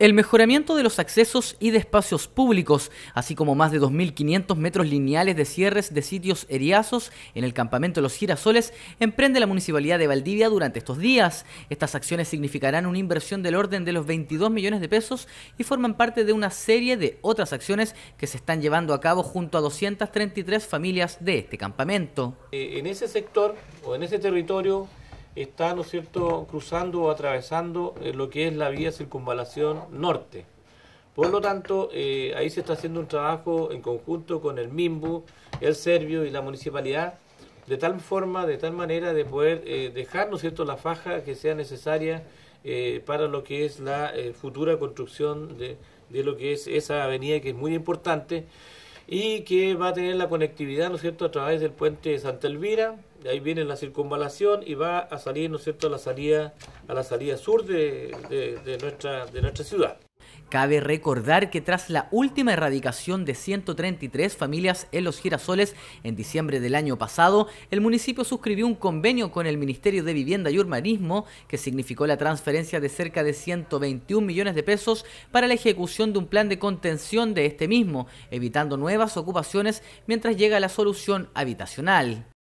El mejoramiento de los accesos y de espacios públicos, así como más de 2.500 metros lineales de cierres de sitios eriazos en el campamento de los girasoles, emprende la municipalidad de Valdivia durante estos días. Estas acciones significarán una inversión del orden de los 22 millones de pesos y forman parte de una serie de otras acciones que se están llevando a cabo junto a 233 familias de este campamento. Eh, en ese sector o en ese territorio está, ¿no cierto?, cruzando o atravesando eh, lo que es la vía circunvalación norte. Por lo tanto, eh, ahí se está haciendo un trabajo en conjunto con el MIMBU, el Servio y la municipalidad, de tal forma, de tal manera de poder eh, dejar, ¿no cierto?, la faja que sea necesaria para lo que es la futura construcción de, de lo que es esa avenida que es muy importante y que va a tener la conectividad, ¿no cierto?, a través del puente de Santa Elvira, ahí viene la circunvalación y va a salir, a la salida, sur de, nuestra, de nuestra ciudad. Cabe recordar que tras la última erradicación de 133 familias en los girasoles en diciembre del año pasado, el municipio suscribió un convenio con el Ministerio de Vivienda y Urbanismo que significó la transferencia de cerca de 121 millones de pesos para la ejecución de un plan de contención de este mismo, evitando nuevas ocupaciones mientras llega la solución habitacional.